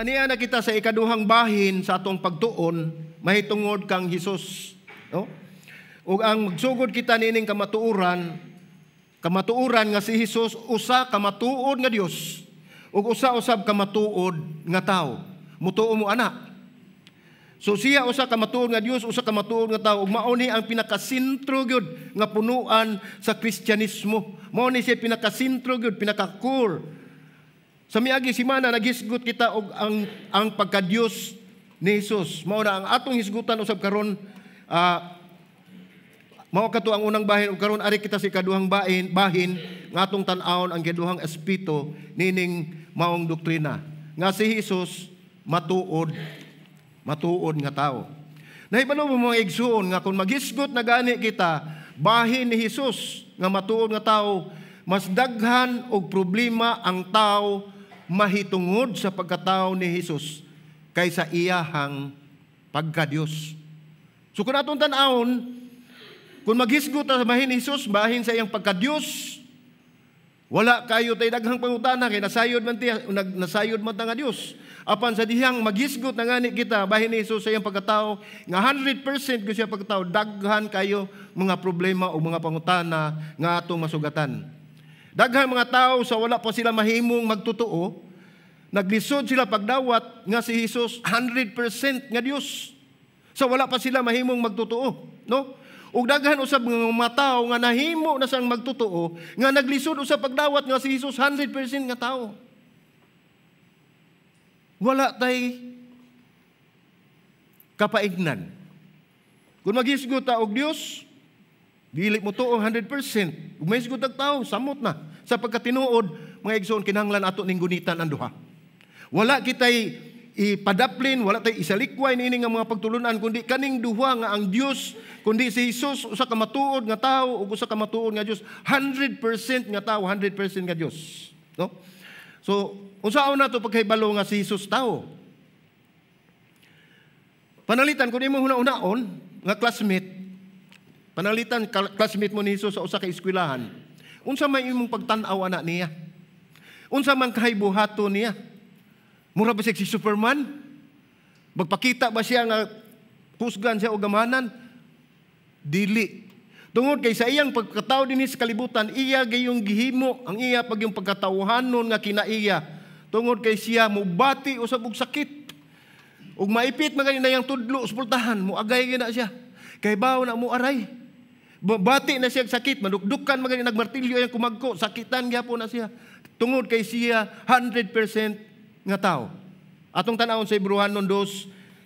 Maaniya na kita sa ikaduhang bahin sa atong pagtuon, mahitungod kang Hesus. No? Ug ang magsugod kita nining kamatuuran, kamatuuran nga si Hesus usa kamatuod nga Dios ug usa usab kamatuod nga tawo. Mutuo mo anak. So siya usa ka matuod nga Dios, usa ka matuod nga tawo ug mao ni ang pinakasentro gyud nga punuan sa Kristiyanismo. Mao ni siya pinakasentro gyud, pinaka-core sa miagi simana nagisgot kita og ang ang pagkadiyos ni Hesus. Mao na ang atong hisgutan usab karon uh, mao kato ang unang bahin ug karon ari kita sa si ikaduhang bahin bahin nga atong tan-awon ang giduhang espiritu nining maong doktrina nga si Hesus matuod matuod nga tao. Nahibalo mo mga igsuon nga kung magisgot na gani kita bahin ni Hesus nga matuod nga tao mas daghan og problema ang tao mahitungod sa pagkatao ni Jesus kaysa iyahang pagka-Diyos. So kung atong tanawon, kung maghisgot ta bahin Jesus, bahin sa iyang pagka-Diyos, wala kayo tay daghang pangutana kay nasayod man ti nasayod man ta nga Dios. Apan sa dihang maghisgot na ngani kita bahin ni Jesus sa iyang pagkatao nga 100% gyud siya pagkatao daghan kayo mga problema o mga pangutana nga atong masugatan. Daghang mga tao sa wala pa sila mahimong magtotoo, naglisod sila pagdawat nga si Jesus 100% nga Dios. Sa so, wala pa sila mahimong magtotoo, no? Ug daghan usab nga mga tao nga nahimo na sang magtotoo nga naglisod usab pagdawat nga si Jesus 100% nga tao. Wala tay kapaignan. Kung maghisgot ta og Dios, Dili mo to 100%. Umayos ko tagtaw, samot na. Sa pagkatinuod, mga igsoon, kinanglan ato ning gunitan ang duha. Wala kitay ipadaplin, wala tay isalikway nini nga mga pagtulunan, kundi kaning duha nga ang Dios, kundi si Jesus, usa ka matuod nga tao, o usa ka matuod nga Dios, 100% nga tao, 100% nga Dios. No? So, unsaon na to pagkahibalo nga si Jesus tao? Panalitan, kung imong huna-unaon, nga classmate, Panalitan, classmate mo ni Jesus sa usa ka eskwelahan. Unsa may imong pagtan-aw ana niya? Unsa man buhato niya? Mura ba si Superman? Magpakita ba siya nga kusgan siya og gamanan? Dili. Tungod kay sa iyang pagkatao dinhi sa kalibutan, iya gayong gihimo ang iya pagkatauhan pagkatawhanon nga kinaiya. Tungod kay siya mubati usab og sakit. Ug maipit man na nayang tudlo sa pultahan, moagay gina siya. Kay bawo na mo aray. Bati na siya sakit, madukdukan magani nagmartilyo yang kumagko, sakitan po na siya. Tungod kay siya 100% nga tao. Atong tanawon sa Ibruhan 2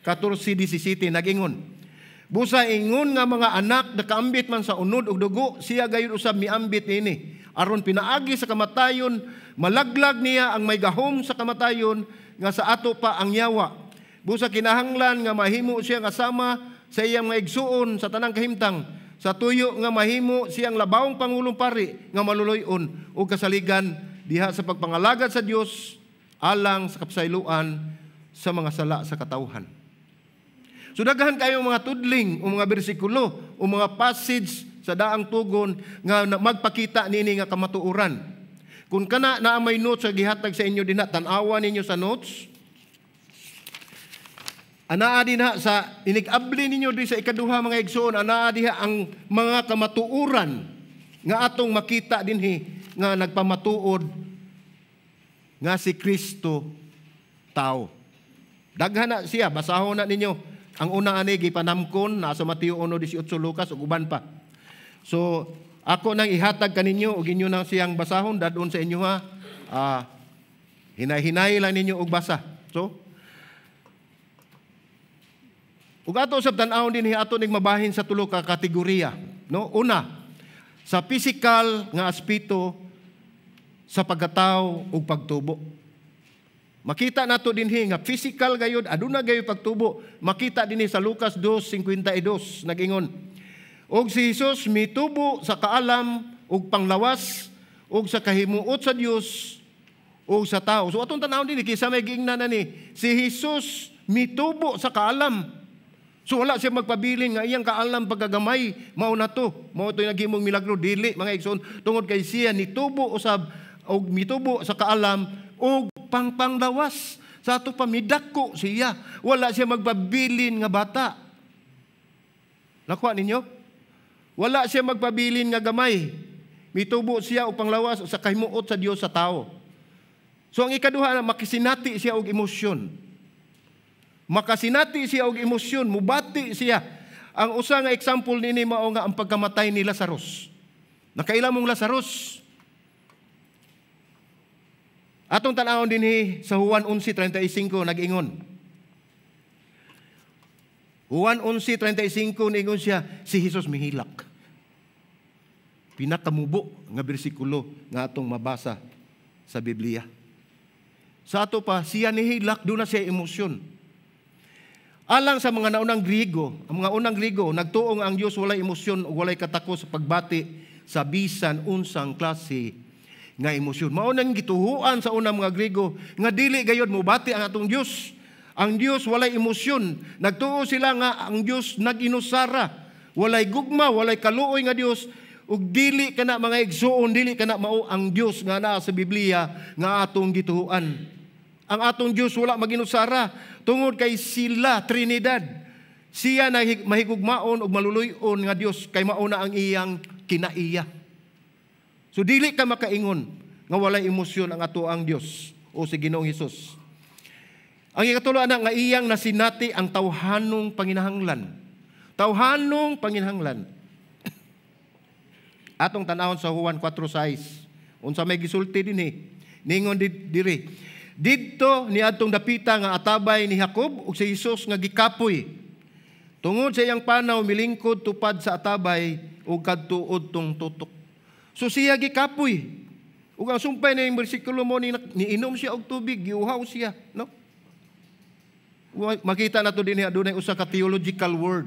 14-17 nagingon. Busa ingon nga mga anak kaambit man sa unod ug dugo, siya gayud usab miambit nini. Aron pinaagi sa kamatayon, malaglag niya ang may gahom sa kamatayon nga sa ato pa ang yawa. Busa kinahanglan nga mahimo siya nga sama sa iyang igsuon sa tanang kahimtang sa tuyo nga mahimo siyang labawong pangulong pari nga maluloyon ug kasaligan diha sa pagpangalagad sa Dios alang sa kapsayloan sa mga sala sa katawhan. So kayo mga tudling o mga bersikulo o mga passage sa daang tugon nga magpakita nini nga kamatuoran. Kung kana na may notes sa gihatag sa inyo dinha tan-awa ninyo sa notes, Anaa dinha sa inigabli ninyo di sa ikaduha mga igsoon anaa diha ang mga kamatuoran nga atong makita dinhi nga nagpamatuod nga si Kristo tao. Daghan na siya basahon na ninyo ang una ani gipanamkon na sa Mateo 1:18 Lucas ug uban pa. So ako nang ihatag kaninyo og inyo nang siyang basahon dadon sa inyo ha. Uh, ah, hinay-hinay lang ninyo og basa. So Ug ato usab tan-aw dinhi ato ning mabahin sa tulo ka kategorya, no? Una, sa physical nga aspeto sa pagkatao ug pagtubo. Makita nato dinhi nga physical gayud aduna gayud pagtubo. Makita dinhi sa Lucas 2:52 nagingon. Og si Hesus mitubo sa kaalam ug panglawas ug sa kahimuot sa Dios ug sa tao. So atong tan-aw dinhi kinsa may gingnan ni si Hesus mitubo sa kaalam So wala siya magpabilin nga iyang kaalam pagkagamay mao na to. Mao to naghimong milagro dili mga igsoon tungod kay siya nitubo usab og mitubo sa kaalam og pangpanglawas sa ato pamidako siya. Wala siya magpabilin nga bata. Nakuha ninyo? Wala siya magpabilin nga gamay. Mitubo siya o panglawas sa kahimuot sa Dios sa tao. So ang ikaduha, makisinati siya og emosyon. Makasinati siya og emosyon, mubati siya. Ang usa nga example nini mao nga ang pagkamatay ni Lazarus. Nakaila mong Lazarus. Atong tan-awon dinhi sa Juan 11:35 nag-ingon. Juan 11:35 niingon siya si Hesus mihilak. Pinakamubo nga bersikulo nga atong mabasa sa Biblia. Sa ato pa siya nihilak do na siya emosyon. Alang sa mga naunang Grigo, ang mga unang Grigo, nagtuong ang Diyos walay emosyon o walay katako sa pagbati sa bisan unsang klase nga emosyon. Mao nang gituhuan sa unang mga Grigo nga dili gayod mobati ang atong Dios. Ang Dios walay emosyon. Nagtuo sila nga ang Dios naginusara. Walay gugma, walay kaluoy nga Dios ug dili kana mga igsuon, dili kana mao ang Dios nga naa sa Biblia nga atong gituhuan. Ang atong Dios wala maginusara tungod kay sila Trinidad. Siya na mahigugmaon og maluluyon nga Dios kay mao na ang iyang kinaiya. So dili ka makaingon nga walay emosyon ang ato ang Dios o si Ginoong Hesus. Ang ikatulo na nga iyang nasinati ang tawhanong panginahanglan. Tawhanong panginahanglan. Atong tanahon sa Juan 4:6. Unsa may gisulti dinhi? Eh. Ningon diri. Dito niadtong dapita nga atabay ni Jacob ug si Hesus nga gikapoy. Tungod sa iyang panaw milingkod tupad sa atabay ug kadtuod tong tutok. So siya gikapoy. Ug ang sumpay na yung bersikulo mo ni inom siya og tubig, giuhaw siya, no? Makita na to din adunay usa ka theological word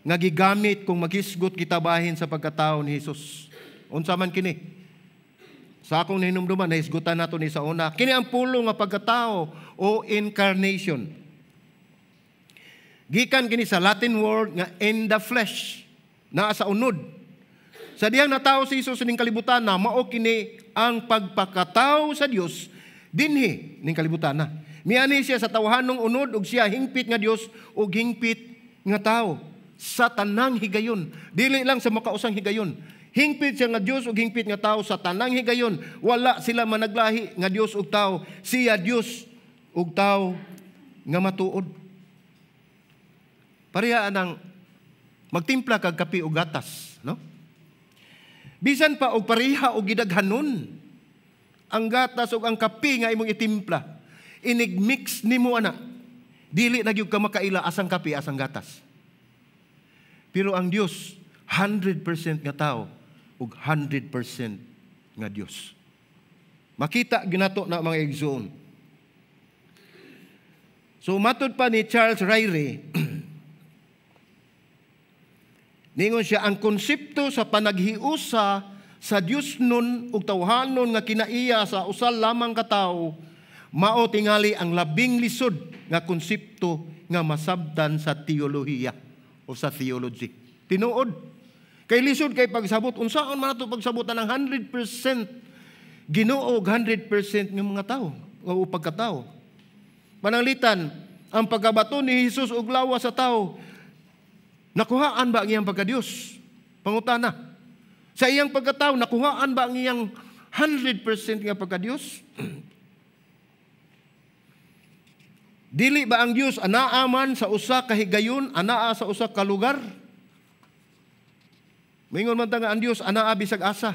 nga gigamit kung magisgot kita bahin sa pagkatao ni Hesus. Unsa man kini? sa akong ninumduman, nahisgutan nato ni sa una. Kini ang pulo nga pagkatao o incarnation. Gikan kini sa Latin word nga in the flesh, naa sa unod. Sa diyang natao si Isus ning kalibutan na mao kini ang pagpakatao sa Dios dinhi ning kalibutan na. Miani siya sa tawhanong unod ug siya hingpit nga Dios ug hingpit nga tao sa tanang higayon, dili lang sa makausang higayon Hingpit siya nga Dios ug hingpit nga tao sa tanang higayon. Wala sila managlahi nga Dios ug tao. Siya Dios ug tao nga matuod. Pareha anang magtimpla kag kapi ug gatas, no? Bisan pa og pareha og gidaghanon ang gatas ug ang kapi nga imong itimpla. Inigmix nimo ana. Dili na gyud ka makaila asang kapi asang gatas. Pero ang Dios 100% nga tao og 100% nga Dios. Makita ginato na mga igsoon. So matod pa ni Charles Riley, ningon siya ang konsepto sa panaghiusa sa Dios nun ug tawhanon nga kinaiya sa usa lamang ka tawo mao tingali ang labing lisod nga konsepto nga masabtan sa teolohiya o sa theology. Tinuod Kay lisod kay pagsabot, unsaon man ato pagsabot ng 100% Ginoo 100% ng mga tao o pagkatao. Pananglitan, ang pagkabato ni Hesus og lawa sa tao, nakuhaan ba ang iyang pagkadios? Pangutana. Sa iyang pagkatao, nakuhaan ba ang iyang 100% nga pagkadios? Dili ba ang Dios anaaman sa usa ka higayon, anaa sa usa ka lugar? Mingon man tanga ang Dios anaabi sag asa.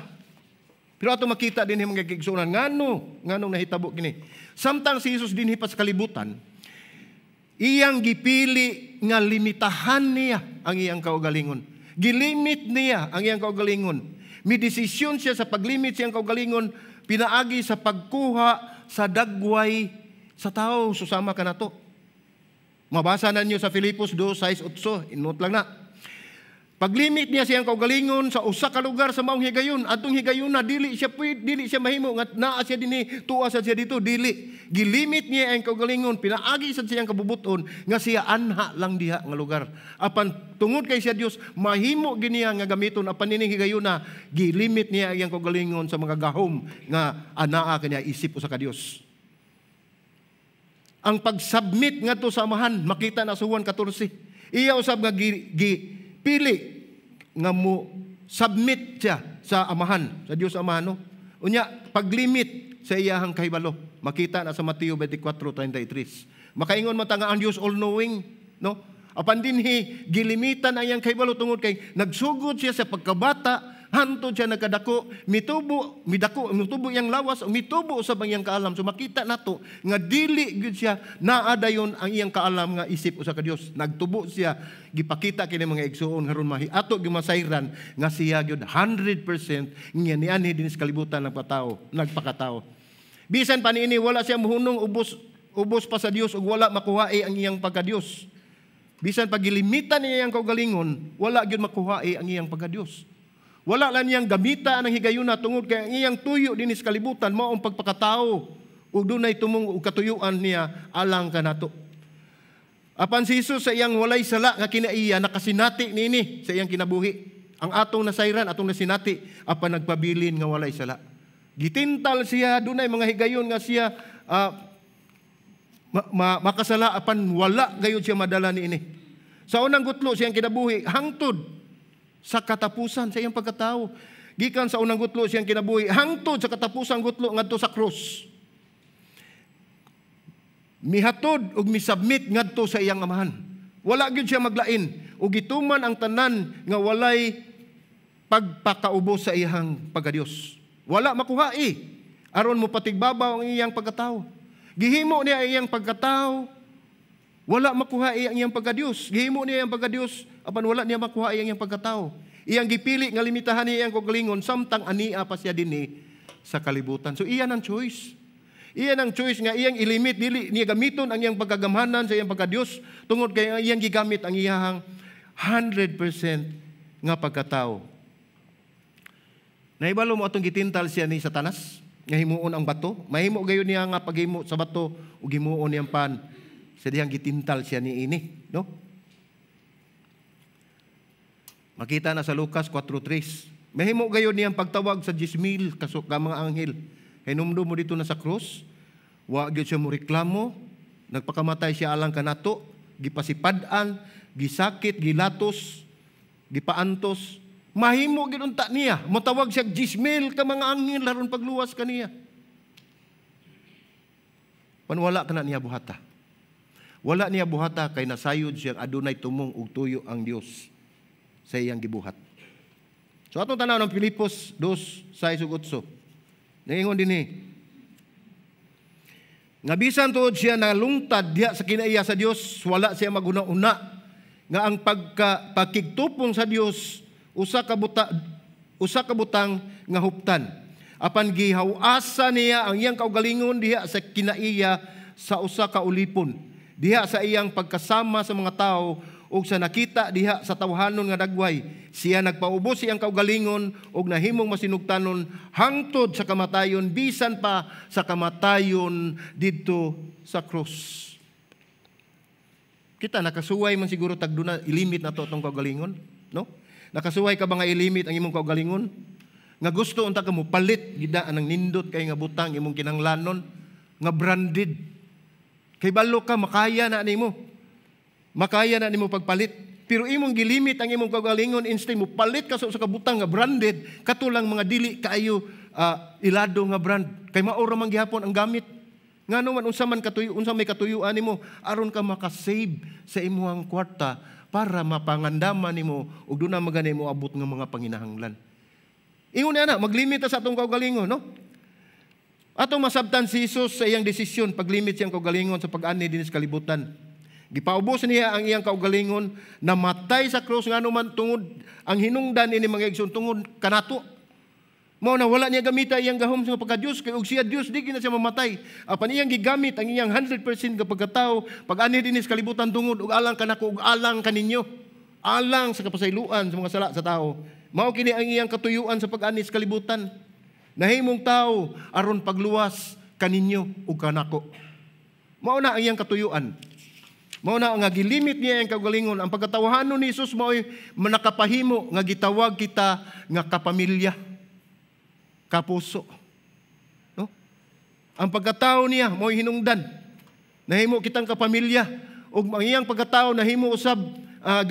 Pero ato makita din himong gigsunan ngano nganong nahitabo kini. Samtang si Jesus din hipas kalibutan, iyang gipili nga limitahan niya ang iyang kaugalingon. Gilimit niya ang iyang kaugalingon. May desisyon siya sa paglimit siyang kaugalingon pinaagi sa pagkuha sa dagway sa tao susama ka na to. Mabasa na niyo sa Filipos 2:6-8, inot lang na. Paglimit niya siyang kaugalingon sa usa ka lugar sa maong higayon, atong higayon na dili siya pwede, dili siya mahimo nga naa siya dinhi tuwa sa siya dito dili. Gilimit niya ang kaugalingon pinaagi sa siyang kabubuton nga siya anha lang diha nga lugar. Apan tungod kay siya Dios mahimo giniya nga gamiton apan ning higayon na gilimit niya ang kaugalingon sa mga gahom nga anaa kaniya isip usa ka Dios. Ang pag-submit nga to sa amahan makita na suwan 14. Iya usab nga gi, gi pili nga mo submit siya sa amahan, sa Dios Amahan. No? Unya, paglimit sa iyahang kahibalo. Makita na sa Mateo 24:33. Makaingon man tanga ang Dios all-knowing, no? Apan dinhi gilimitan ang iyang kahibalo tungod kay nagsugod siya sa pagkabata hanto siya nagkadako, mitubo, midako, mitubo yang lawas, mitubo sa bang iyang kaalam. So makita nato nga dili gud siya naadayon ang iyang kaalam nga isip usa ka Dios. Nagtubo siya, gipakita kini mga igsoon karon mahi ato gimasayran nga siya gud 100% nga niani sa kalibutan ng katao, nagpakatao. Bisan pa niini wala siya muhunong ubos ubos pa sa Dios ug wala makuhae ang iyang pagka Bisan pagilimitan niya ang kaugalingon, wala gyud makuhae ang iyang pagka wala lang niyang gamita ang higayuna tungod kay ang iyang tuyo dinis kalibutan mao ang pagpakatao ug dunay tumong ug katuyuan niya alang kanato. Apan si Jesus sa iyang walay sala nga kinaiya nakasinati nini sa iyang kinabuhi. Ang atong nasayran atong nasinati apan nagpabilin nga walay sala. Gitintal siya dunay mga higayon nga siya uh, ma- ma- makasala apan wala gayud siya madala niini. Sa unang gutlo siyang kinabuhi hangtod sa katapusan sa iyang pagkatao. Gikan sa unang gutlo siyang kinabuhi hangtod sa katapusan gutlo ngadto sa krus. Mihatod ug misubmit ngadto sa iyang amahan. Wala gyud siya maglain ug gituman ang tanan nga walay pagpakaubos sa iyang pagadios. Wala makuha eh. aron mo patigbabaw ang iyang pagkatao. Gihimo niya ang iyang pagkatao. Wala makuha eh, ang iyang pagkadios. Gihimo niya ang pagkadios Apan wala niya makuha iyang iyang pagkatao. Iyang gipili nga limitahan niya iyang koglingon samtang ania pa siya dinhi sa kalibutan. So iyan ang choice. Iyan ang choice nga iyang ilimit dili niya gamiton ang iyang pagkagamhanan sa iyang pagkadios tungod kay iyang gigamit ang iyang 100% nga pagkatao. Naibalo mo atong gitintal siya ni Satanas nga himuon ang bato. Mahimo gayon niya nga paghimo sa bato ug himuon niyang pan sa dihang gitintal siya ni ini, no? Makita na sa Lucas 4.3. Mahimo gayon niyang pagtawag sa jismil kaso ka mga anghel. Hinumdo mo dito na sa cross. Wa gyud siya mo reklamo. Nagpakamatay siya alang kanato. Gipasipadan, gisakit, gilatos, gipaantos. Mahimo ginunta niya. Matawag siya jismil ka mga anghel laron pagluwas kaniya. Panwala ka na niya buhata. Wala niya buhata kay nasayod siyang adunay tumong ug tuyo ang Dios sa iyang gibuhat. So atong tanaw ng Pilipos 2, 6 ug 8. Nangingon dinhi. Nga bisan tuod siya lungtad diya sa kinaiya sa Dios, wala siya maguna-una nga ang pagka pakigtupong sa Dios usa ka buta usa ka butang nga huptan. Apan gihawasa niya ang iyang kaugalingon diha sa kinaiya sa usa ka ulipon, diha sa iyang pagkasama sa mga tawo ug sa nakita diha sa tawhanon nga dagway siya nagpaubos siyang kaugalingon ug nahimong masinugtanon hangtod sa kamatayon bisan pa sa kamatayon didto sa krus kita nakasuway man siguro tagduna ilimit na to tong kaugalingon no nakasuway ka ba nga ilimit ang imong kaugalingon nga gusto unta ka mo palit gida ang nindot kay nga butang imong kinanglanon nga branded kay balo ka makaya na nimo makaya na nimo pagpalit. Pero imong gilimit ang imong kagalingon instead mo palit ka sa kabutang nga branded katulang mga dili kaayo uh, ilado nga brand kay mao man gihapon ang gamit. Ngano man unsa man katuyo unsa may katuyuan nimo aron ka makasave sa imong kwarta para mapangandaman nimo ug duna na magani mo abot nga mga panginahanglan. Ingon na maglimit sa atong kagalingon no? Atong masabtan si Jesus sa iyang desisyon paglimit siyang kagalingon sa pag-ani dinis kalibutan. Gipaubos niya ang iyang kaugalingon, namatay sa krus nga naman tungod, ang hinungdan ini mga igsoon tungod kanato. Mao na wala niya gamita iyang gahom sa pagka-Dios kay og siya Dios di na siya mamatay. Apan iyang gigamit ang iyang 100% nga pagkatao pag ani dinis kalibutan tungod og alang kanako og alang kaninyo. Alang sa kapasayloan sa mga sala sa tao. Mao kini ang iyang katuyuan sa pag-ani sa kalibutan. Nahimong tao aron pagluwas kaninyo ug kanako. Mao na ang iyang katuyuan. Mao na nga gilimit niya ang kagalingon. Ang pagkatawahanon ni Jesus mao nakapahimo nga gitawag kita nga kapamilya. Kapuso. No? Ang pagkatao niya mao hinungdan. Nahimo kitang kapamilya ug ang iyang pagkatao nahimo usab uh,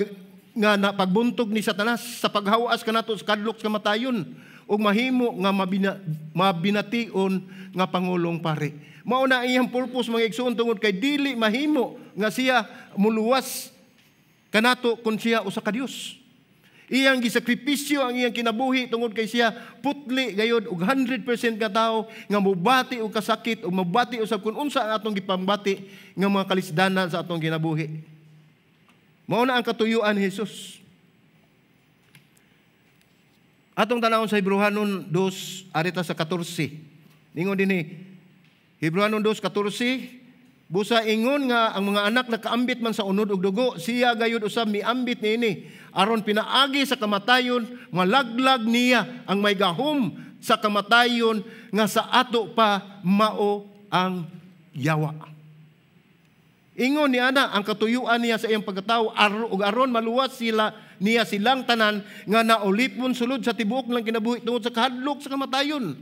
nga napagbuntog ni Satanas sa paghawas kanato sa kadlok sa matayon ug mahimo nga mabina, mabination nga pangulong pare. Mao na iyang purpose mga igsoon tungod kay dili mahimo nga siya muluwas kanato kun siya usa ka Dios. Iyang gisakripisyo ang iyang kinabuhi tungod kay siya putli gayod og 100% nga tawo nga mubati og kasakit ug mubati usab kun unsa ang atong gipambati nga mga kalisdanan sa atong kinabuhi. Mao na ang katuyuan ni Hesus. Atong tanawon sa Hebrehanon 2 arita sa 14. Ningon dinhi Hebrehanon 2:14 Busa ingon nga ang mga anak nakaambit man sa unod ug dugo, siya gayud usab miambit niini aron pinaagi sa kamatayon malaglag niya ang may gahom sa kamatayon nga sa ato pa mao ang yawa. Ingon ni ana ang katuyuan niya sa iyang pagkatao ar ug aron maluwas sila niya silang tanan nga naulipon sulod sa tibuok lang kinabuhi tungod sa kahadlok sa kamatayon.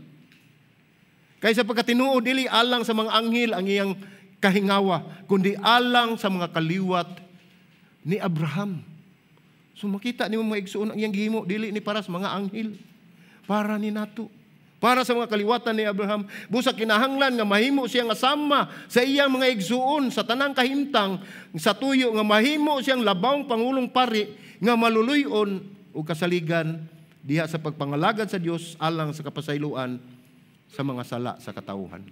Kaysa pagkatinuod dili alang sa mga anghel ang iyang kahingawa, kundi alang sa mga kaliwat ni Abraham. So makita ni mga igsuon ang iyang gihimo, dili ni para sa mga anghel, para ni nato. Para sa mga kaliwatan ni Abraham, busa kinahanglan nga mahimo siya nga sama sa iyang mga igsuon sa tanang kahimtang sa tuyo nga mahimo siyang labawng pangulong pari nga maluluyon o kasaligan diha sa pagpangalagad sa Dios alang sa kapasayloan sa mga sala sa katauhan.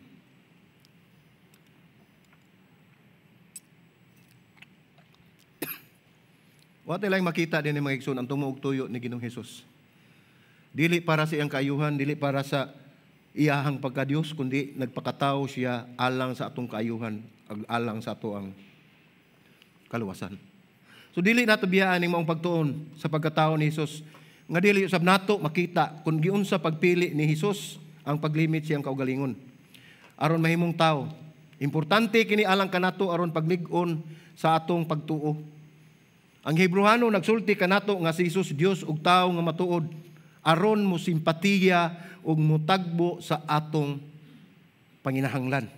Wa lang makita din ng mga igsoon ang tumuog tuyo ni Ginoong Hesus. Dili para sa iyang kayuhan, dili para sa iyahang Dios kundi nagpakatao siya alang sa atong kaayuhan, alang sa ato ang kaluwasan. So dili nato biyaan ning maong pagtuon sa pagkatao ni Hesus nga dili usab nato makita kung giunsa pagpili ni Hesus ang paglimit siyang kaugalingon. Aron mahimong tao, importante kini alang kanato aron pagmig on sa atong pagtuo ang Hebruhano nagsulti kanato nga si Jesus Dios og tawo nga matuod aron mo simpatiya ug mutagbo sa atong panginahanglan.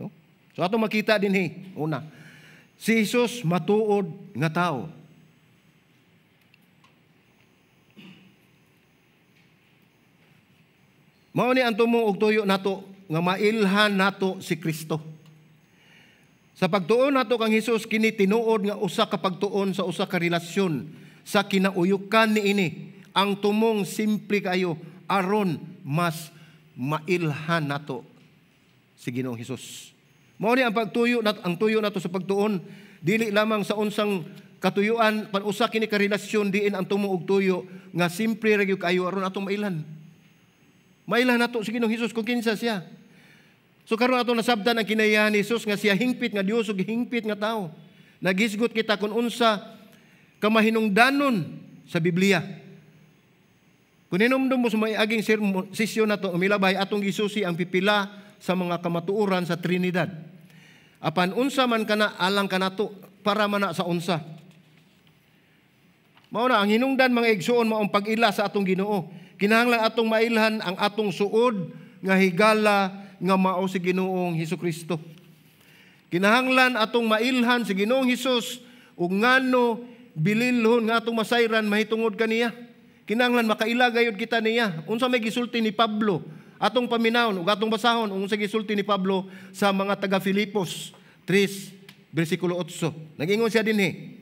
No? So ato makita din hi, una, si Jesus matuod nga tao. Mao ni ang tumo og tuyo nato nga mailhan nato si Kristo. Sa pagtuon nato kang Hesus kini tinuod nga usa ka pagtuon sa usa ka relasyon sa kinauyukan niini ang tumong simple kayo aron mas mailhan nato si Ginoong Hesus. Mao ni ang pagtuyo nat ang tuyo nato sa pagtuon dili lamang sa unsang katuyuan pan usa kini ka relasyon diin ang tumong og tuyo nga simple ra gyud kayo aron atong mailhan. Mailhan nato si Ginoong Hesus kung kinsa siya. So karon ato nasabdan ang kinaiyahan ni Hesus nga siya hingpit nga Dios ug hingpit nga tao. Nagisgot kita kun unsa kamahinungdanon sa Biblia. Kung inomdom mo sa may aging sisyon na to, umilabay atong gisusi ang pipila sa mga kamatuuran sa Trinidad. Apan unsa man kana alang kanato para mana sa unsa. Mao na ang hinungdan mga igsuon maong pag-ila sa atong Ginoo. Kinahanglan atong mailhan ang atong suod nga higala nga mao si Ginoong Hesus Kristo. Kinahanglan atong mailhan si Ginoong Hesus ug ngano bililhon nga atong masayran mahitungod kaniya. Kinahanglan makaila kita niya. Unsa may gisulti ni Pablo atong paminawon ug atong basahon unsa gisulti ni Pablo sa mga taga Filipos 3 bersikulo 8. Nagingon siya dinhi.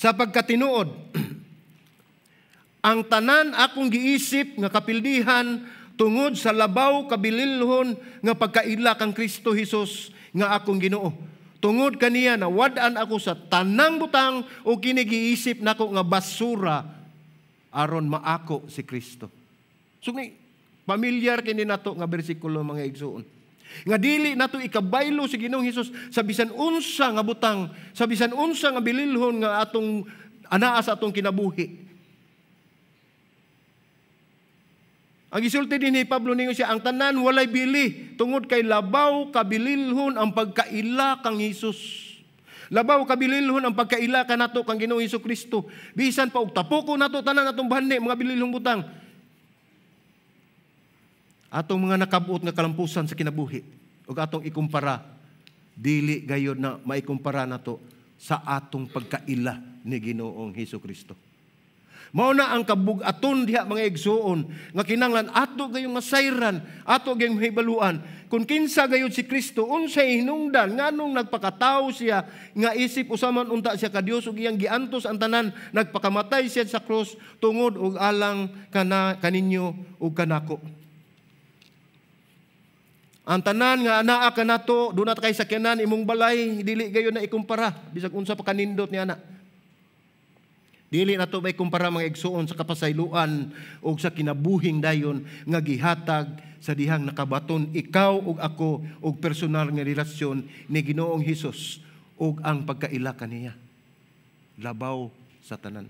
Sa pagkatinuod ang tanan akong giisip nga kapildihan tungod sa labaw kabililhon nga pagkaila kang Kristo Hesus nga akong Ginoo. Tungod kaniya na wad-an ako sa tanang butang o kinigiisip nako nga basura aron maako si Kristo. So ni pamilyar kini nato nga bersikulo mga igsuon. Nga dili nato ikabaylo si Ginoong Hesus sa bisan unsa nga butang, sa bisan unsa nga bililhon nga atong anaa sa atong kinabuhi Ang isulti din ni Pablo ninyo siya, ang tanan walay bili, tungod kay labaw kabililhon ang pagkaila kang Hesus. Labaw kabililhon ang pagkaila nato kang Ginoong Hesus Kristo. Bisan pa og tapoko nato tanan atong bahane mga bililhon butang. Atong mga nakabuot nga kalampusan sa kinabuhi ug atong ikumpara dili gayod na maikumpara nato sa atong pagkaila ni Ginoong Hesus Kristo. Mao na ang kabugaton diha mga igsuon nga kinanglan ato gayong masayran, ato gayong mahibaluan kung kinsa gayud si Kristo unsay hinungdan nganong nagpakatao siya nga isip usaman unta siya ka Dios ug iyang giantos ang tanan nagpakamatay siya sa krus tungod og alang kana kaninyo ug kanako. Ang tanan nga anaa ka kanato dunat kay kenan imong balay dili gayon na ikumpara bisag unsa pa kanindot ni anak Dili na to may kumpara mga igsuon sa kapasayloan o sa kinabuhing dayon nga gihatag sa dihang nakabaton ikaw ug ako ug personal nga relasyon ni Ginoong Hesus ug ang pagkaila kaniya. Labaw sa tanan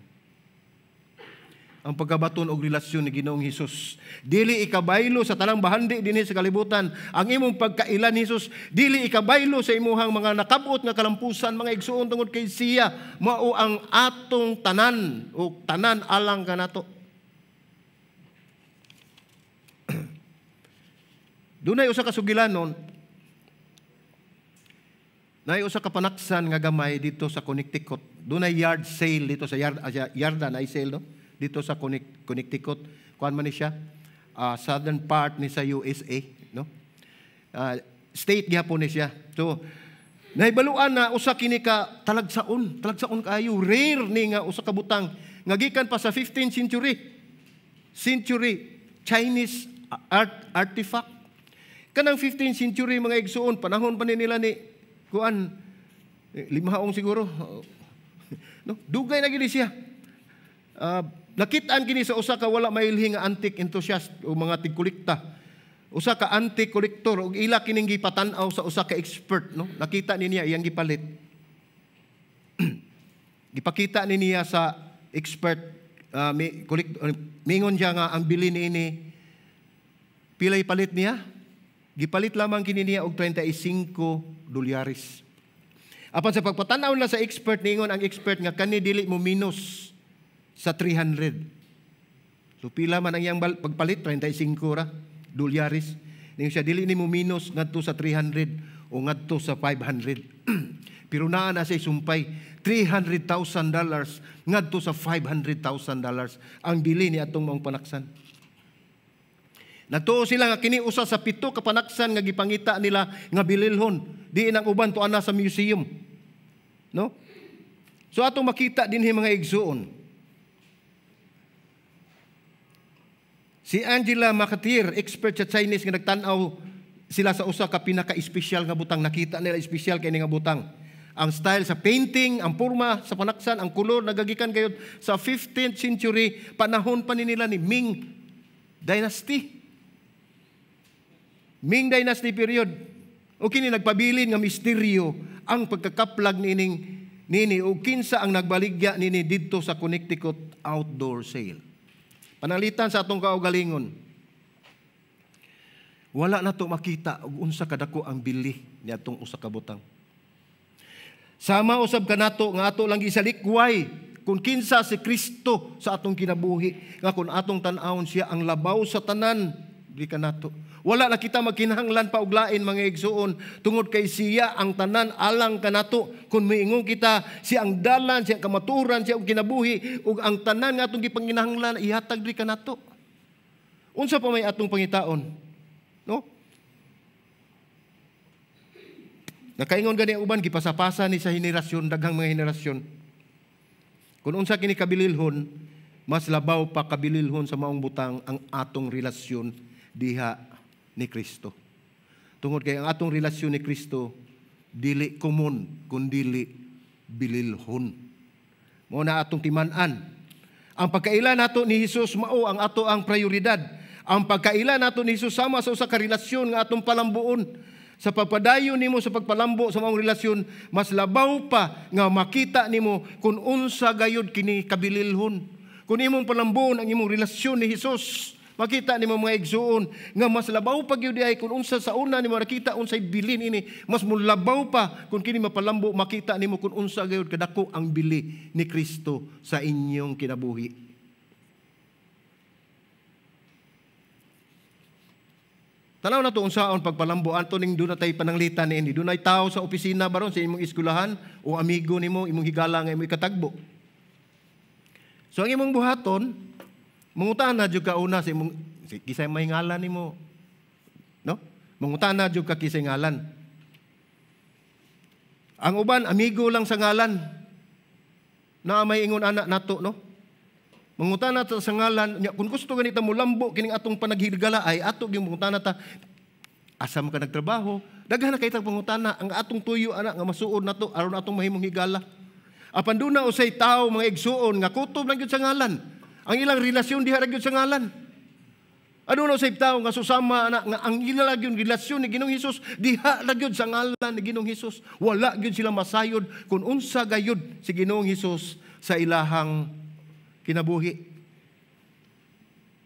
ang pagkabaton og relasyon ni Ginoong Hesus. Dili ikabaylo sa tanang bahandi dinhi sa kalibutan ang imong pagkailan Hesus, dili ikabaylo sa imuhang mga nakabot nga kalampusan, mga igsuon tungod kay siya, mao ang atong tanan o tanan alang kanato. Dunay usa ka sugilanon Nay usa ka panaksan nga gamay dito sa Connecticut. Dunay yard sale dito sa yard, ah, yard na sale no? dito sa Connecticut, kuan man ni siya, uh, southern part ni sa USA, no? Uh, state gyapon ni siya. So Naibaluan na usa kini ka talagsaon, talagsaon kayo, rare ni nga usa ka butang nga gikan pa sa 15th century. Century Chinese art artifact. Kanang 15th century mga igsuon panahon pa ni nila ni kuan eh, limahaong siguro. No, dugay na gid siya. Uh, Nakitaan gini sa usa ka wala mailhi nga antik enthusiast o mga tigkolekta. Usa ka antik kolektor ug ila kining gipatan-aw sa usa ka expert no. Nakita ni niya iyang gipalit. Gipakita ni niya sa expert uh, uh, mingon siya nga ang bili ni ini pilay palit niya. Gipalit lamang kini niya og 25 dolyaris. Apan sa pagpatan-aw na sa expert ningon ang expert nga kani dili mo minus sa 300. So pila man ang iyang pagpalit, 35 ra, dolyaris. Ning siya dili ni mo minus ngadto sa 300 o ngadto sa 500. Pero naa na siya sumpay, $300,000 ngadto sa $500,000 ang bili ni atong maong panaksan. Natuo sila nga kini usa sa pito ka panaksan nga gipangita nila nga bililhon diin ang uban tuana sa museum. No? So atong makita dinhi mga igsuon Si Angela Makatir, expert sa Chinese nga nagtanaw sila sa usa ka pinaka-espesyal nga butang nakita nila espesyal kay nga butang. Ang style sa painting, ang porma sa panaksan, ang kulor nagagikan gayud sa 15th century panahon pa ni nila ni Ming dynasty. Ming dynasty period. O kini nagpabilin nga misteryo ang pagkakaplag nining nini o kinsa ang nagbaligya nini didto sa Connecticut Outdoor Sale. Panalitan sa atong kaugalingon. Wala na to makita ug unsa kadako ang bili ni atong usa ka butang. Sama usab kanato nga ato lang gisalikway kung kinsa si Kristo sa atong kinabuhi nga kung atong tan-awon siya ang labaw sa tanan di kanato. Wala na kita magkinahanglan pa uglain mga igsuon tungod kay siya ang tanan alang kanato kun miingon kita siya ang dalan, siya ang kamaturan, siya ang kinabuhi ug ang tanan nga atong gipanginahanglan ihatag diri kanato. Unsa pa may atong pangitaon? No? Nakaingon gani ang uban gipasapasa ni sa henerasyon daghang mga henerasyon. Kung unsa kini kabililhon, mas labaw pa kabililhon sa maong butang ang atong relasyon diha ni Kristo. Tungod kay ang atong relasyon ni Kristo dili kumon kundili bililhon. Mao na atong timan-an. Ang pagkaila nato ni Hesus mao ang ato ang prioridad. Ang pagkaila nato ni Hesus sama sa usa ka relasyon nga atong palambuon sa pagpadayon nimo sa pagpalambo sa maong relasyon mas labaw pa nga makita nimo kung unsa gayud kini kabililhon kun imong palambuon ang imong relasyon ni Hesus Makita nimo mga igsuon nga mas labaw pa gyud diay kun unsa sa una nimo nakita unsay bilin ini, mas mulabaw pa kun kini mapalambo makita nimo kun unsa gyud kadako ang bili ni Kristo sa inyong kinabuhi. Tanaw na to unsaon pagpalambo anto ning dunay pananglitan ni ini. Dunay tao sa opisina baron sa imong eskulahan o amigo nimo imong higala nga imong ikatagbo. So ang imong buhaton Mangutana jud ka una si mong, si, kisay may ngalan nimo. No? Mangutana jud ka kisay ngalan. Ang uban amigo lang sa ngalan. Na may ingon anak nato no? Mangutana ta sa ngalan kun gusto ganita mo lambo kining atong panaghigala ay ato gyud mangutana ta asa mo ka nagtrabaho daghan na kay tag pangutana ang atong tuyo ana nga masuod nato aron atong mahimong higala. Apan duna usay tawo mga igsuon nga kutob lang gyud sa ngalan. Ang ilang relasyon di gyud sa ngalan. Ano na sa tao nga susama na nga ang ila gyud relasyon ni Ginoong Hesus di ra sa ngalan ni Ginoong Hesus. Wala gyud sila masayod kun unsa gayud si Ginoong Hesus sa ilahang kinabuhi.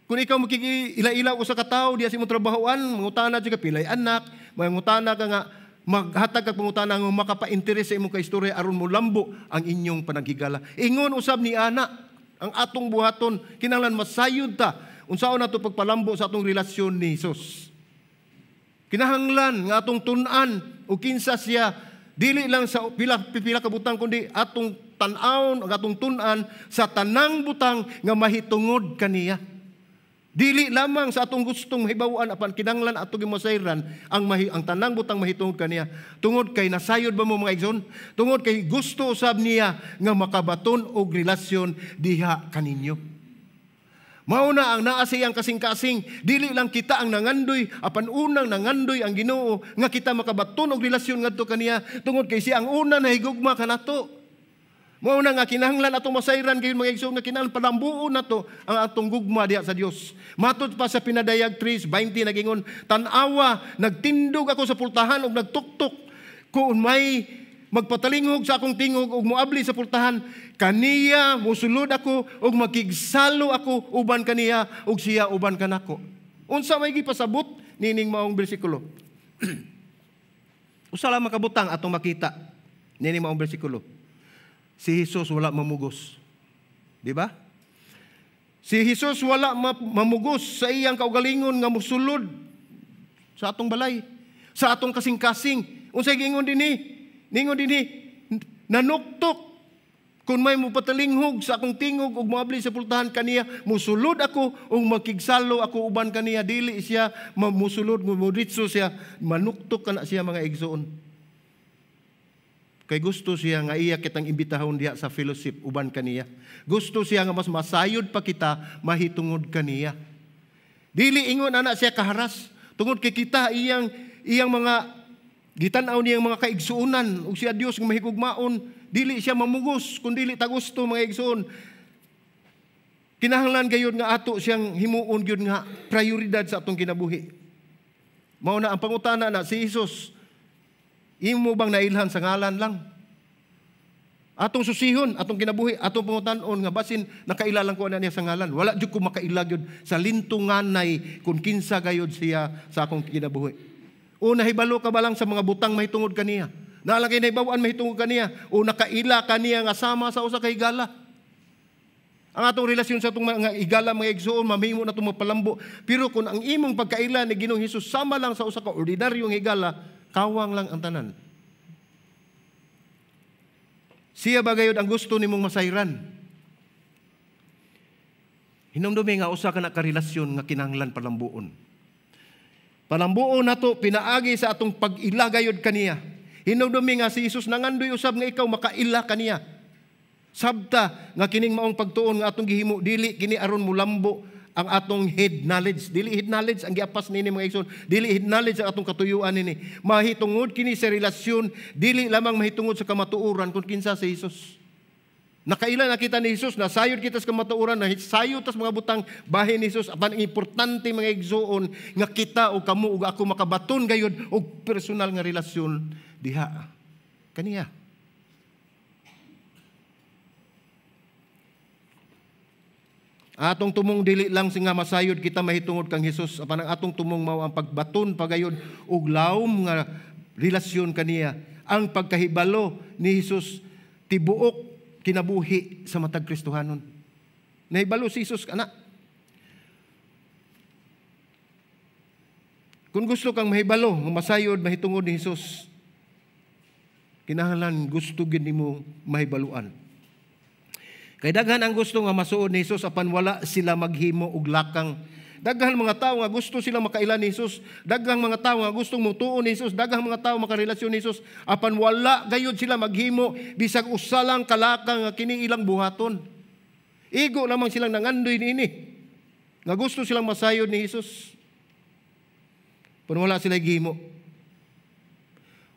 Kung ikaw makikila-ila ko sa katao, di si mong trabahoan, mangutana siya ka anak, mangutana ka nga, maghatag kag pangutana nga makapainteres sa imong kaistorya aron mo lambo ang inyong panaghigala. Ingon usab ni ana ang atong buhaton kinahanglan masayod ta unsaon nato pagpalambo sa atong relasyon ni Hesus kinahanglan nga atong tun-an o kinsa siya dili lang sa pila pipila ka butang kundi atong tan-awon ang atong tun-an sa tanang butang nga mahitungod kaniya Dili lamang sa atong gustong hibawan apan kinanglan ato gimasayran ang mahi, ang tanang butang mahitungod kaniya. Tungod kay nasayod ba mo mga igsoon? Tungod kay gusto usab niya nga makabaton og relasyon diha kaninyo. Mao na ang naa siyang kasing-kasing, dili lang kita ang nangandoy, apan unang nangandoy ang Ginoo nga kita makabaton og relasyon ngadto kaniya tungod kay siya ang una na higugma kanato. Mao na nga kinahanglan atong masayran gayon mga igsoon nga kinahanglan palambuon nato ang atong gugma diha sa Dios. Matod pa sa pinadayag 3:20 nagingon tanawa nagtindog ako sa pultahan ug nagtuktok kun may magpatalinghog sa akong tingog ug moabli sa pultahan kaniya mosulod ako ug magkigsalo ako uban kaniya ug siya uban kanako unsa may gipasabot nining maong bersikulo Usala lang makabutang atong makita nining maong bersikulo Si Jesus wala mamugos. Di ba? Si Jesus wala mamugos sa iyang kaugalingon nga musulod sa atong balay, sa atong kasing-kasing. Unsay gingon dinhi? Ningon dinhi nanuktok kung may mupatalinghog sa akong tingog ug moabli sa pultahan kaniya, musulod ako ug magkigsalo ako uban kaniya dili siya mamusulod mo diretso siya manuktok kana siya mga igsoon. Kay gusto siya nga iya kitang imbitahon diya sa fellowship uban kaniya. Gusto siya nga mas masayod pa kita mahitungod kaniya. Dili ingon ana siya kaharas tungod kay kita iyang iyang mga gitan-aw niyang mga kaigsuunan ug siya Diyos nga mahigugmaon dili siya mamugos kun dili ta gusto mga igsuon kinahanglan gayud nga ato siyang himuon gyud nga prioridad sa atong kinabuhi mao na ang pangutana na si Hesus Imo bang nailhan sa ngalan lang? Atong susihon, atong kinabuhi, atong pangutanon nga basin nakailalang ko na niya sa ngalan. Wala jud ko makaila gyud sa lintunganay kung kinsa gayud siya sa akong kinabuhi. Una hibalo ka ba lang sa mga butang mahitungod kaniya? Nalagay na an mahitungod kaniya o nakaila kaniya nga sama sa usa ka higala. Ang atong relasyon sa itong mga igala, mga igsoon, mamimo na itong mapalambo. Pero kung ang imong pagkaila ni Ginoong Hesus sama lang sa usa ka ordinaryong higala, Kawang lang ang tanan. Siya bagayod ang gusto nimong masayran? Hinumdumi nga usa ka na karelasyon nga kinanglan palambuon. Palambuon nato pinaagi sa atong pag-ila gayod kaniya. Hinumdumi nga si Hesus nangandoy usab nga ikaw makaila kaniya. Sabta nga kining maong pagtuon nga atong gihimo dili kini aron mo lambo ang atong head knowledge. Dili head knowledge ang giapas nini mga igsoon. Dili head knowledge ang atong katuyuan nini. Mahitungod kini sa relasyon, dili lamang mahitungod sa kamatuuran kung kinsa si Hesus. Nakailan nakita ni Jesus, nasayod kita sa kamatuuran, nahisayo tas mga butang bahin ni Jesus. Apan importante mga igsoon nga kita o kamo o ako makabaton gayod o personal nga relasyon diha. Kaniya. Atong tumong dili lang singa masayod kita mahitungod kang Hesus apan ang atong tumong mao ang pagbaton pagayon og lawom nga relasyon kaniya ang pagkahibalo ni Hesus tibuok kinabuhi sa matag Kristohanon. Nahibalo si Hesus kana. Kung gusto kang mahibalo, masayod mahitungod ni Hesus, kinahanglan gusto gid nimo mahibaluan Kay daghan ang gusto nga masuod ni Hesus apan wala sila maghimo og lakang. Daghang mga tawo nga gusto sila makailan ni Hesus, daghang mga tawo nga gustong mutuon ni Hesus, daghang mga tawo makarelasyon ni Hesus apan wala gayud sila maghimo bisag usa lang kalakang nga kini ilang buhaton. Igo lamang silang nangandoy niini. Nga gusto silang masayod ni Hesus. Pero wala sila gihimo.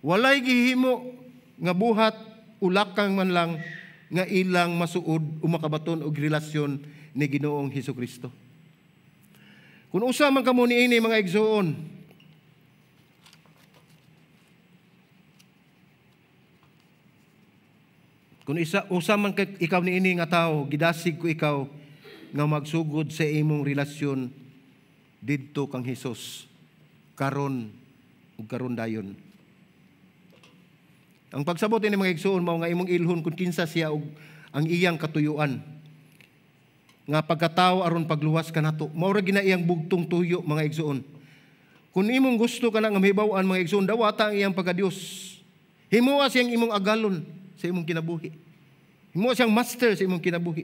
Walay gihimo nga buhat ulakang man lang nga ilang masuod o makabaton og relasyon ni Ginoong Hesus Kristo. Kung usa man kamo niini mga igsuon, kung isa usa man kay ikaw niini nga tawo, gidasig ko ikaw nga magsugod sa imong relasyon didto kang Hesus karon ug karon dayon. Ang pagsabot ni mga igsoon mao nga imong ilhon kung kinsa siya og ang iyang katuyuan. Nga pagkatao aron pagluwas kanato. Mao ra gina iyang bugtong tuyo mga igsoon. Kung imong gusto kana nga mahibaw-an mga igsoon dawata ang iyang pagkadios. Himuwa siyang imong agalon sa imong kinabuhi. Himuwa siyang master sa imong kinabuhi.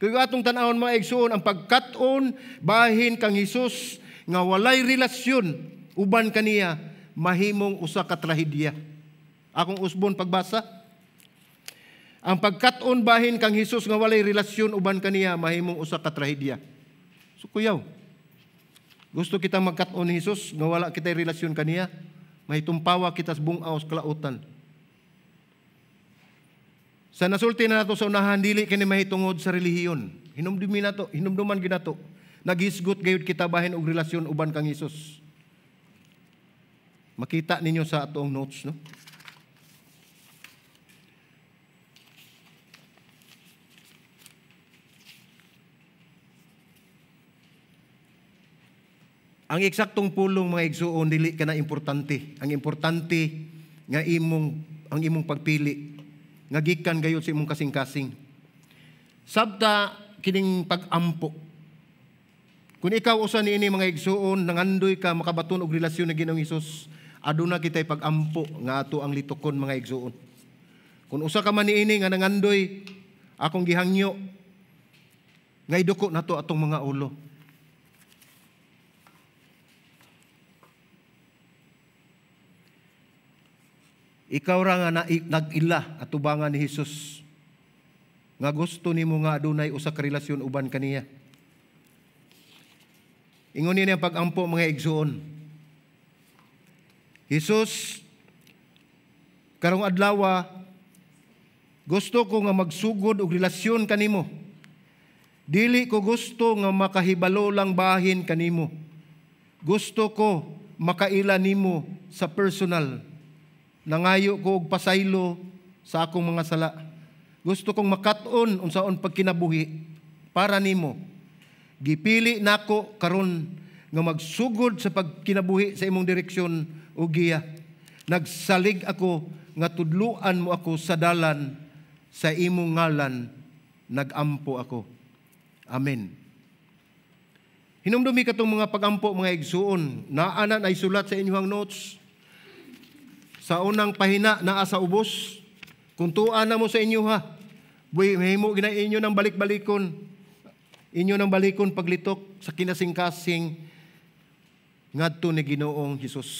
Kaya atong tanawon mga igsoon, ang pagkaton, bahin kang Hesus, nga walay relasyon, uban kaniya, mahimong usa ka trahedya. Akong usbon pagbasa. Ang pagkaton bahin kang Hesus nga walay relasyon uban kaniya mahimong usa ka trahedya. So kuyaw. Gusto kita magkaton ni Hesus nga wala kita relasyon kaniya, mahitumpawa kita sa bungaw sa kalautan. Sa nasulti na nato sa unahan dili kini mahitungod sa relihiyon. Hinumdumi nato, hinumduman gid nato. Naghisgot gayud kita bahin og relasyon uban kang Hesus. Makita ninyo sa atong notes no. Ang eksaktong pulong mga igsuon dili kana importante. Ang importante nga imong ang imong pagpili nga gikan gayud sa imong kasing-kasing. Sabta kining pag-ampo. Kung ikaw usa niini mga igsuon nangandoy ka makabaton og relasyon ni Ginoong Hesus, aduna kitay pag-ampo nga ato ang litukon mga igsuon. Kung usa ka man niini nga nangandoy akong gihangyo nga iduko nato atong mga ulo Ikaw ra nga nag-ila at ubangan ni Hesus. Nga gusto nimo nga adunay usa ka relasyon uban kaniya. Ingon niya pag-ampo mga igsuon. Hesus karong adlawa, gusto ko nga magsugod og relasyon kanimo. Dili ko gusto nga makahibalo lang bahin kanimo. Gusto ko makaila nimo sa personal Nangayo ko og pasaylo sa akong mga sala. Gusto kong makat-on unsaon pagkinabuhi para nimo. Gipili nako karon nga magsugod sa pagkinabuhi sa imong direksyon o giya. Nagsalig ako nga tudluan mo ako sa dalan sa imong ngalan nagampo ako. Amen. Hinumdumi katong mga pagampo mga igsuon. Naanan ay sulat sa inyong notes sa unang pahina na asa ubos. Kuntuan na mo sa inyo ha. Mahimo gina inyo ng balik-balikon. Inyo ng balikon paglitok sa kinasing-kasing ngadto ni Ginoong Hesus.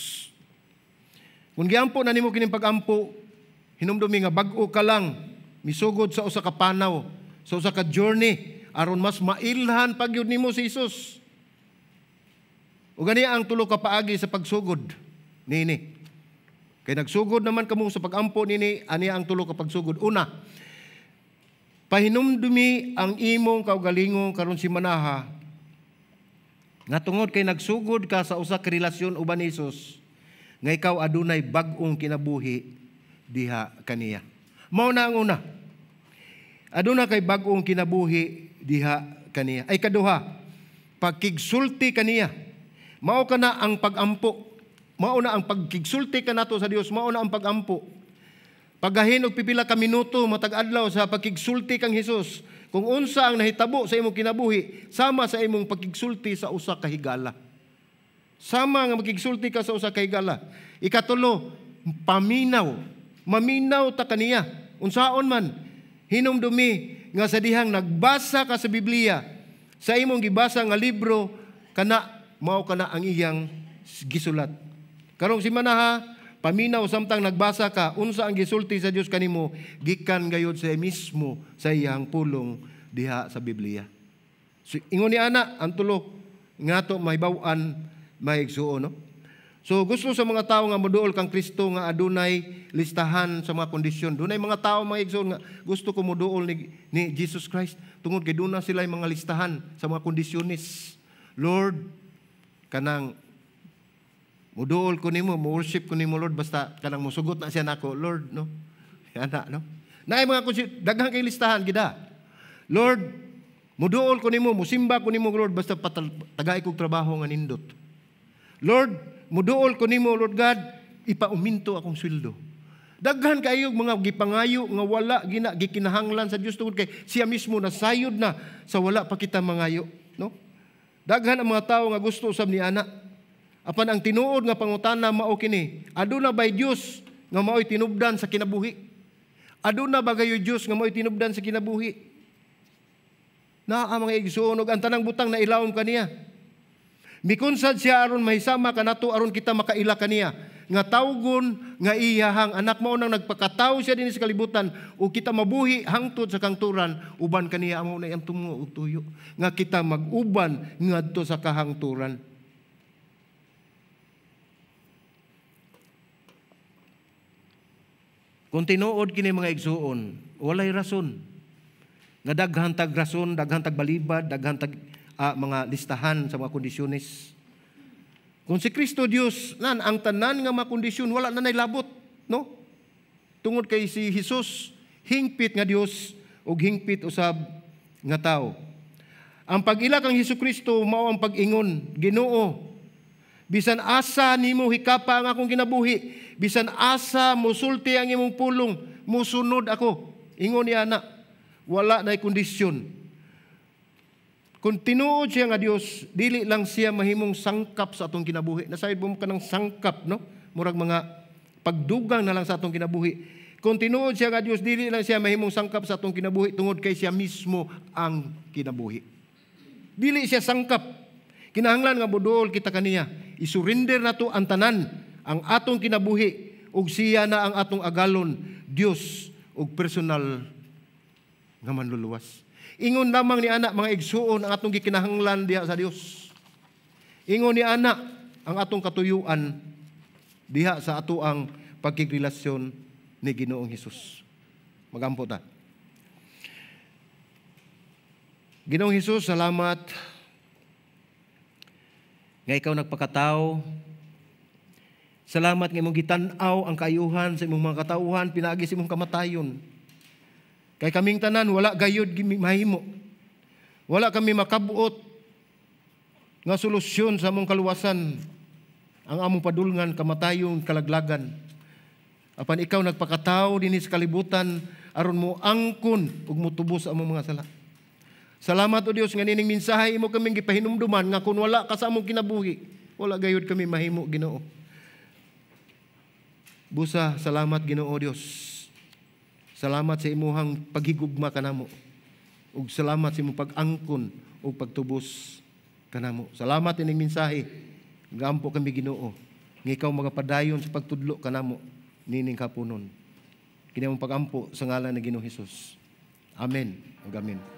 Kung giampo na nimo kining pagampo, hinumdumi nga bag-o ka lang misugod sa usa ka panaw, sa usa ka journey aron mas mailhan pagyud nimo si Hesus. O gani ang tulo ka paagi sa pagsugod nini. Kay nagsugod naman kamo sa pagampo nini ani ang tulo ka pagsugod. Una, pahinumdumi ang imong kaugalingong karon si manaha nga kay nagsugod ka sa usa ka relasyon uban ni Jesus. nga ikaw adunay bag-ong kinabuhi diha kaniya. Mao na ang una. Aduna kay bag-ong kinabuhi diha kaniya. Ay kaduha, pagkigsulti kaniya. Mao kana ang pagampo Mauna ang pagkigsulti kanato sa Dios, mauna ang pagampo. Pagahin og pipila ka minuto matag adlaw sa pagkigsulti kang Hesus kung unsa ang nahitabo sa imong kinabuhi sama sa imong pagkigsulti sa usa ka higala. Sama nga magigsulti ka sa usa ka higala. Ikatulo, paminaw. Maminaw ta kaniya unsaon man hinumdumi nga sa dihang nagbasa ka sa Biblia sa imong gibasa nga libro kana mao kana ang iyang gisulat. Karong si Manaha, paminaw samtang nagbasa ka, unsa ang gisulti sa Dios kanimo, gikan gayud sa mismo sa iyang pulong diha sa Biblia. So, ingon ni ana ang tulo nga to mahibaw-an maigsuon no. So gusto sa mga tao nga moduol kang Kristo nga adunay listahan sa mga kondisyon. Dunay mga tao mga igsoon nga gusto ko moduol ni, ni Jesus Christ tungod kay duna sila mga listahan sa mga kondisyonis. Lord, kanang Muduol ko nimo, worship ko nimo Lord basta kanang musugot na siya nako, Lord, no. Ana, no. Naay mga kunsi, daghang kay listahan gida. Lord, muduol ko nimo, musimba ko nimo Lord basta patal, tagay kog trabaho nga nindot. Lord, muduol ko nimo Lord God, ipauminto akong sweldo. Daghan kayo mga gipangayo nga wala gina gikinahanglan sa Dios tungod kay siya mismo na sayod na sa wala pa kita mangayo, no? Daghan ang mga tawo nga gusto usab ni anak Apan ang tinuod nga pangutana mao kini, aduna bay Dios nga mao'y tinubdan sa kinabuhi? Aduna ba kayo Dios nga mao'y tinubdan sa kinabuhi? Na ang mga igsuonog ang tanang butang na ilawom kaniya. Mikunsad siya aron mahisama kanato aron kita makaila kaniya nga tawgon nga iyahang anak mao nang nagpakataw siya dinhi sa kalibutan o kita mabuhi hangtod sa kangturan uban kaniya amo na ang tumuo og tuyo nga kita maguban ngadto sa kahangturan. Kung tinuod kini mga igsuon, walay rason. Nga daghan tag rason, daghan tag balibad, daghan tag uh, mga listahan sa mga kondisyonis. Kung si Kristo Dios nan ang tanan nga mga kondisyon wala na nay labot, no? Tungod kay si Hesus hingpit nga Dios ug hingpit usab nga tao. Ang pag-ila kang Hesus Kristo mao ang pag-ingon, Ginoo, Bisan asa nimo hikapa ang akong ginabuhi, bisan asa musulti ang imong pulong, musunod ako. Ingon ni anak. wala nay kondisyon. Kung tinuod siya nga Dios, dili lang siya mahimong sangkap sa atong kinabuhi. Nasayod mo ka ng sangkap, no? Murag mga pagdugang na lang sa atong kinabuhi. Kung tinuod siya nga Dios, dili lang siya mahimong sangkap sa atong kinabuhi tungod kay siya mismo ang kinabuhi. Dili siya sangkap. Kinahanglan nga budol kita kaniya isurrender nato ang tanan, ang atong kinabuhi, ug siya na ang atong agalon, Dios ug personal nga manluluwas. Ingon lamang ni anak mga igsuon ang atong gikinahanglan diha sa Dios. Ingon ni anak ang atong katuyuan diha sa ato ang pagkirelasyon ni Ginoong Hesus. Magampo ta. Ginoong Hesus, salamat nga ikaw nagpakatao. Salamat nga imong gitan-aw ang kayuhan sa imong mga katauhan, pinaagi sa imong kamatayon. Kay kaming tanan, wala gayod mahimo. Wala kami makabuot nga solusyon sa among kaluwasan ang among padulngan, kamatayon, kalaglagan. Apan ikaw nagpakatao dinis kalibutan aron mo angkon ug mutubos ang among mga sala. Salamat o Dios nga nining mensahe imo kaming gipahinumduman nga kun wala ka sa among kinabuhi, wala gayud kami mahimo Ginoo. Busa, salamat Ginoo Dios. Salamat sa imuhang paghigugma kanamo. Ug salamat sa imong pag-angkon ug pagtubos kanamo. Salamat ining mensahe. Gampo kami Ginoo nga ikaw magapadayon sa pagtudlo kanamo nining kapunon. Kini ang pagampo sa ngalan ni Ginoo Hesus. Amen. Ug amen.